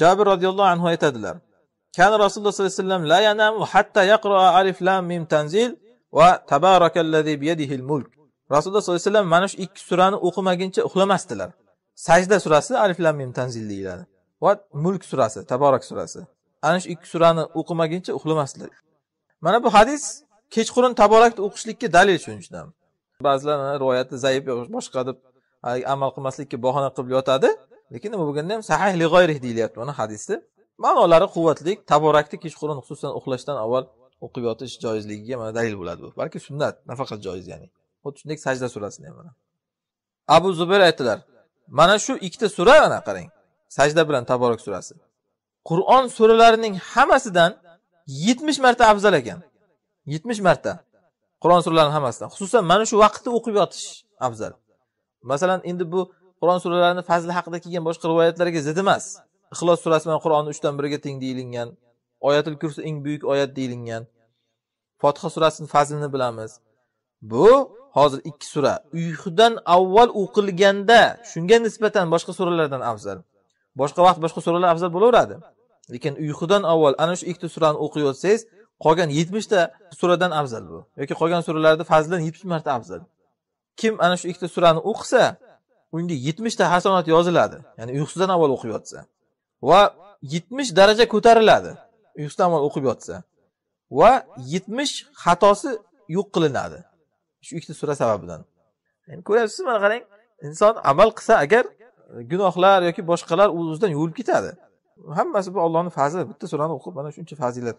jabir roziyallohu anhu aytadilar kan rasululloh sollallohu alayhi vasallam la hatta alif lam mim tanzil va rasululloh sollallohu alayhi vasallam mana shu ikki surani o'qimaguncha uxlamasdilar sajda surasi alif lam mim tanzil deyiladi va mulk surasi taborak surasi ana shu ikki surani o'qimaguncha uxlamasdilar mana bu hadis kechqurun taborakni o'qishlikka dalil shuning uchun ham ba'zilar rivoyati zaif boshqa deb amal qilmaslikka bahona qilib yotadi lekin nima bo'lganda ham sahih li g'oyrih deyilyapti mana hadisda ma'nolari quvvatli taborakni kechqurun xususan uxlashdan avval o'qib yotish joizligiga mana dalil bo'ladi bu balki sunnat nafaqat joiz ya'ni xuddi shuningdek sajda surasini ham mana abu zubayr aytdilar mana shu ikkita sura mana qarang sajda bilan taborak surasi qur'on suralarining hammasidan yetmish marta afzal ekan yetmish marta qur'on suralarini hammasidan xususan mana shu vaqtda o'qib yotish afzal masalan endi bu Qur'on suralarini fazli haqida kelgan boshqa rivoyatlarga zid emas. Ixlos surasi bilan Qur'onni 3 dan teng deyilgan. Oyatul Kursi eng buyuk oyat deyilgan. Fotiha surasining fazlini bilamiz. Bu hozir ikki sura uyqudan avval o'qilganda shunga nisbatan boshqa suralardan afzal. Boshqa vaqt boshqa suralar afzal bo'laveradi. Lekin uyqudan avval ana shu ikkita surani o'qiyotsangiz, qolgan 70 ta suradan afzal bu. Yoki qolgan suralarni fazlidan 70 marta afzal. Kim ana shu ikkita surani o'qisa, unga yetmishta hasanat yoziladi ya'ni uyqusidan avval o'qib yotsa va yetmish daraja ko'tariladi uyqusidan avval o'qib yotsa va yetmish xatosi yo'q qilinadi shu ikkita sura sababidan yani ko'ryapsizmi mana qarang inson amal qilsa agar e, gunohlar yoki boshqalar o'z o'zidan yuvilib ketadi hammasi bu allohni fazli bitta surani o'qib mana shuncha fazilat